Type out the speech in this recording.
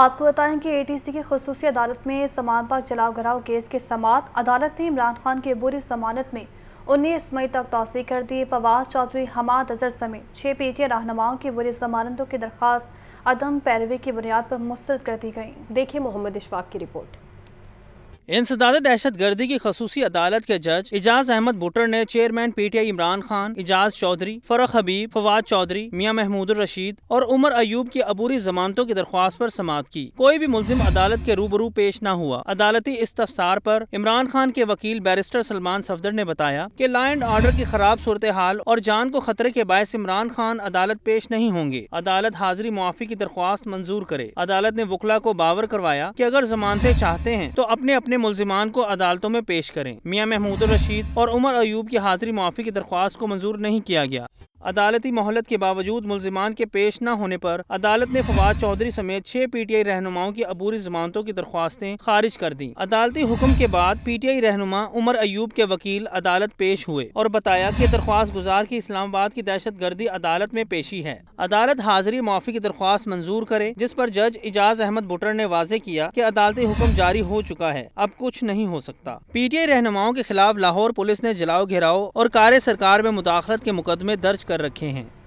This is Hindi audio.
आपको बताएं कि एटीसी की खसूसी अदालत में समान पाक जलाव घराव केस के समात अदालत ने इमरान खान की बुरी जमानत में उन्नीस मई तक तोसी कर दी फवाद चौधरी हमाद अजहर समेत छह पीटी रहनुमाओं की बुरी जमानतों की दरख्वास्त अदम पैरवी की बुनियाद पर मुस्तरद कर दी गई देखिए मोहम्मद इशफाक की रिपोर्ट इंसदाद दहशत गर्दी की खसूसी अदालत के जज एजाज अहमद भुटर ने chairman P T I Imran Khan Ejaz Chaudhry Farrukh Habib Fawad Chaudhry Mian Mahmood Rashid और उमर अयूब की अबूरी जमानतों की दरख्वास्त पर समात की कोई भी मुलिम अदालत के रूबरू पेश न हुआ अदालती इस्तफसार पर इमरान खान के वकील बैरिस्टर सलमान सफदर ने बताया की लॉ एंड ऑर्डर की खराब सूरत हाल और जान को खतरे के बायस इमरान खान अदालत पेश नहीं होंगे अदालत हाजिरी मुआफ़ी की दरख्वास्त मंजूर करे अदालत ने वकला को बावर करवाया की अगर जमानतें चाहते हैं तो अपने अपने मुलजमान को अदालतों में पेश करें मियाँ महमूद रशीद और उमर अयूब की हाजिरी माफी की दरख्वास्त को मंजूर नहीं किया गया अदालती मोहलत के बावजूद मुलजिमान के पेश न होने पर अदालत ने फवाद चौधरी समेत छह पीटीआई रहनुमाओं की अबूरी जमानतों की दरख्वास्तें खारिज कर दी अदालती हुक्म के बाद पीटीआई रहनुमा उमर अयूब के वकील अदालत पेश हुए और बताया कि दरख्वास्त गुजार की इस्लामाबाद की दहशत गर्दी अदालत में पेशी है अदालत हाजिरी माफी की दरख्वास्त मंजूर करे जिस पर जज इजाज अहमद बुटर ने वाजे किया की अदालती हुक्म जारी हो चुका है अब कुछ नहीं हो सकता पीटीआई रहनुमाओं के खिलाफ लाहौर पुलिस ने जलाओ घेराओ और कार्य सरकार में मुदाखलत के मुकदमे दर्ज कर रखे हैं